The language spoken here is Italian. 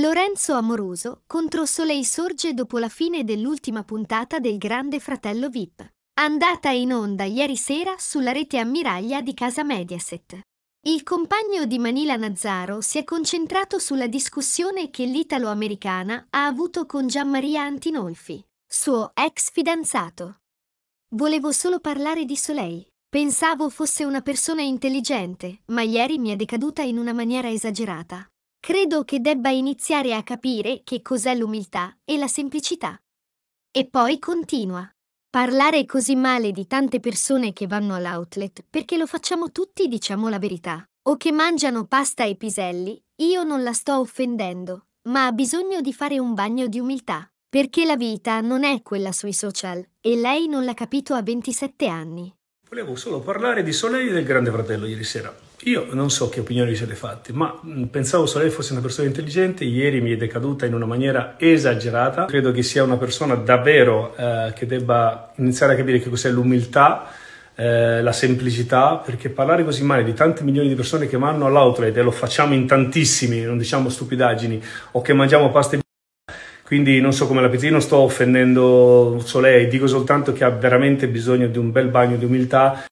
Lorenzo Amoroso contro Soleil sorge dopo la fine dell'ultima puntata del Grande Fratello VIP, andata in onda ieri sera sulla rete ammiraglia di casa Mediaset. Il compagno di Manila Nazzaro si è concentrato sulla discussione che l'italo-americana ha avuto con Gianmaria Antinolfi, suo ex fidanzato. Volevo solo parlare di Soleil. Pensavo fosse una persona intelligente, ma ieri mi è decaduta in una maniera esagerata. Credo che debba iniziare a capire che cos'è l'umiltà e la semplicità. E poi continua. Parlare così male di tante persone che vanno all'outlet, perché lo facciamo tutti, diciamo la verità, o che mangiano pasta e piselli, io non la sto offendendo, ma ha bisogno di fare un bagno di umiltà, perché la vita non è quella sui social, e lei non l'ha capito a 27 anni. Volevo solo parlare di Soleil e del Grande Fratello ieri sera. Io non so che opinioni vi siete fatti, ma mm, pensavo Soleil fosse una persona intelligente, ieri mi è decaduta in una maniera esagerata. Credo che sia una persona davvero eh, che debba iniziare a capire che cos'è l'umiltà, eh, la semplicità, perché parlare così male di tanti milioni di persone che vanno all'outlet e lo facciamo in tantissimi, non diciamo stupidaggini, o che mangiamo pasta e quindi non so come la pensi, non sto offendendo Solei, dico soltanto che ha veramente bisogno di un bel bagno di umiltà